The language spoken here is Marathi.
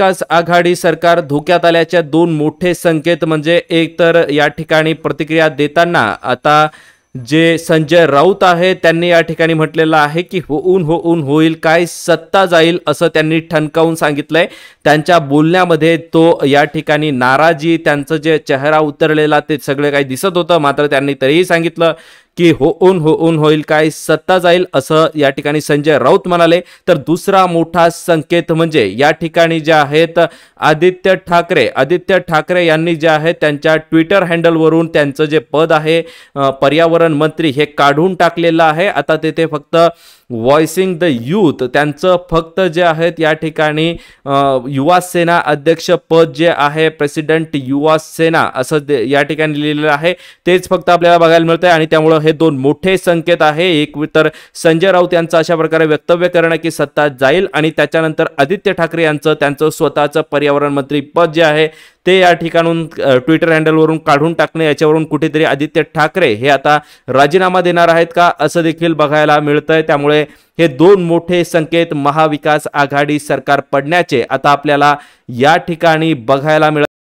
विकास आघाडी सरकार धोक्यात आल्याच्या दोन मोठे संकेत म्हणजे एक तर या ठिकाणी प्रतिक्रिया देताना आता जे संजय राऊत आहे त्यांनी या ठिकाणी म्हटलेलं आहे की होऊन होऊन होईल काय सत्ता जाईल असं त्यांनी ठणकावून सांगितलंय त्यांच्या बोलण्यामध्ये तो या ठिकाणी नाराजी त्यांचं जे चेहरा उतरलेला ते सगळं काही दिसत होतं मात्र त्यांनी तरीही सांगितलं की होऊन होऊन होईल काय सत्ता जाईल असं या ठिकाणी संजय राऊत म्हणाले तर दुसरा मोठा संकेत म्हणजे या ठिकाणी जे आहेत आदित्य ठाकरे आदित्य ठाकरे यांनी जे आहे त्यांच्या ट्विटर हँडलवरून त्यांचं जे पद आहे पर्यावरण मंत्री हे काढून टाकलेलं आहे आता तेथे फक्त व्हॉइसिंग द यूथ त्यांचं फक्त जे आहेत या ठिकाणी युवा सेना अध्यक्ष पद जे आहे प्रेसिडेंट युवा सेना असं या ठिकाणी लिहिलेलं आहे तेच फक्त आपल्याला बघायला मिळतंय आणि त्यामुळं हे दोन मोठे संकेत आहे एक तर संजय राऊत यांचं अशा प्रकारे वक्तव्य करणं की सत्ता जाईल आणि त्याच्यानंतर आदित्य ठाकरे यांचं त्यांचं स्वतःचं पर्यावरण मंत्री पद जे आहे ते या ठिकाणून ट्विटर हँडलवरून काढून टाकणे याच्यावरून कुठेतरी आदित्य ठाकरे हे आता राजीनामा देणार आहेत का असं देखील बघायला मिळतंय त्यामुळे हे दोन मोठे संकेत महाविकास आघाडी सरकार पडण्याचे आता आपल्याला या ठिकाणी बघायला मिळत